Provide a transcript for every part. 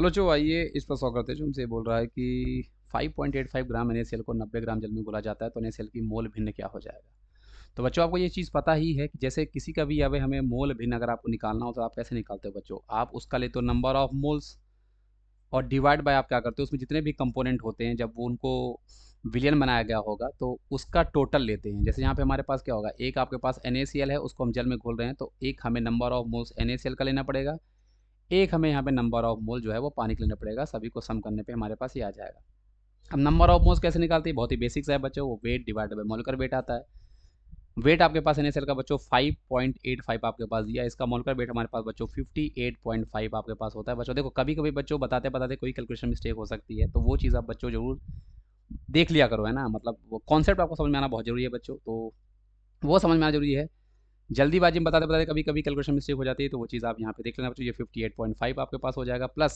hello जो आइए इस पर सौ करते जो हमसे बोल रहा है कि 5.85 ग्राम एन को 90 ग्राम जल में बोला जाता है तो एन की मोल भिन्न क्या हो जाएगा तो बच्चों आपको ये चीज़ पता ही है कि जैसे किसी का भी अब हमें मोल भिन्न अगर आपको निकालना हो तो आप कैसे निकालते हो बच्चों आप उसका लेते हो नंबर ऑफ मोल्स और डिवाइड बाय आप क्या करते हो उसमें जितने भी कंपोनेंट होते हैं जब वो उनको विलियन बनाया गया होगा तो उसका टोटल लेते हैं जैसे यहाँ पे हमारे पास क्या होगा एक आपके पास एन है उसको हम जल में घोल रहे हैं तो एक हमें नंबर ऑफ मोल्स एन का लेना पड़ेगा एक हमें यहाँ पे नंबर ऑफ मोल जो है वो पानी के लेना पड़ेगा सभी को सम करने पे हमारे पास ये आ जाएगा अब नंबर ऑफ मोल्स कैसे निकालते हैं बहुत ही बेसिक्स है बच्चों वो weight divide by molecular weight आता है वेट आपके पास एन का बच्चों फाइव आपके पास दिया इसका मोलकर वेट हमारे पास बच्चों फाइव आपके पास होता है बच्चों देखो कभी कभी बच्चों बताते बताते कोई कैलकुलेशन मिस्टेक हो सकती है तो वो चीज़ आप बच्चों जरूर देख लिया करो है ना मतलब वो कॉन्सेप्ट आपको समझ में आना बहुत जरूरी है बच्चों तो वो समझ में आना जरूरी है जल्दीबाजी में बताते बताते कभी कभी कैलकुलेशन मिस्टेक हो जाती है तो वो चीज़ आप यहाँ पे देख लेना बच्चों ये 58.5 आपके पास हो जाएगा प्लस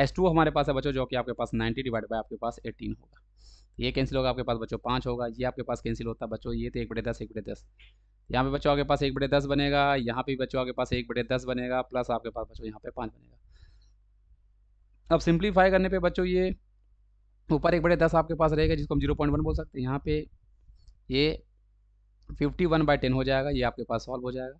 एस टू हमारे पास है बच्चों जो कि आपके पास 90 डिवाइड बाय आपके पास 18 होगा ये कैंसिल होगा आपके पास बच्चों पाँच होगा ये आपके पास कैंसिल होता है बच्चों ये तो एक बटे दस एक बटे दस यहाँ पे बच्चों आपके पास एक बटे दस बनेगा यहाँ पे बच्चों आपके पास एक बटे दस बनेगा प्लस आपके पास बच्चों यहाँ पे पाँच बनेगा अब सिंप्लीफाई करने पे बच्चों ये ऊपर एक बटे दस आपके पास रहेगा जिसको हम जीरो पॉइंट वन बोल सकते हैं यहाँ पे ये फिफ्टी वन बाई टेन हो जाएगा ये आपके पास सॉल्व हो जाएगा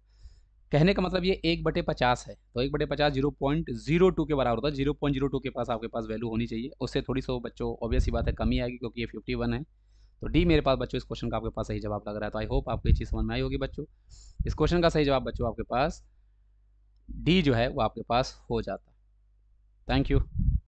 कहने का मतलब ये एक बटे पचास है तो एक बटे पचास जीरो पॉइंट जीरो टू के बराबर होता है जीरो पॉइंट जीरो टू के पास आपके पास वैल्यू होनी चाहिए उससे थोड़ी सो बच्चों ऑब्वियस ही बात है कमी आएगी क्योंकि ये फिफ्टी वन है तो डी मेरे पास बच्चों इस क्वेश्चन का आपके पास सही जवाब लग रहा है तो आई होप आपको ये चीज़ समझ में आई होगी बच्चों इस क्वेश्चन का सही जवाब बच्चों आपके पास डी जो है वो आपके पास हो जाता थैंक यू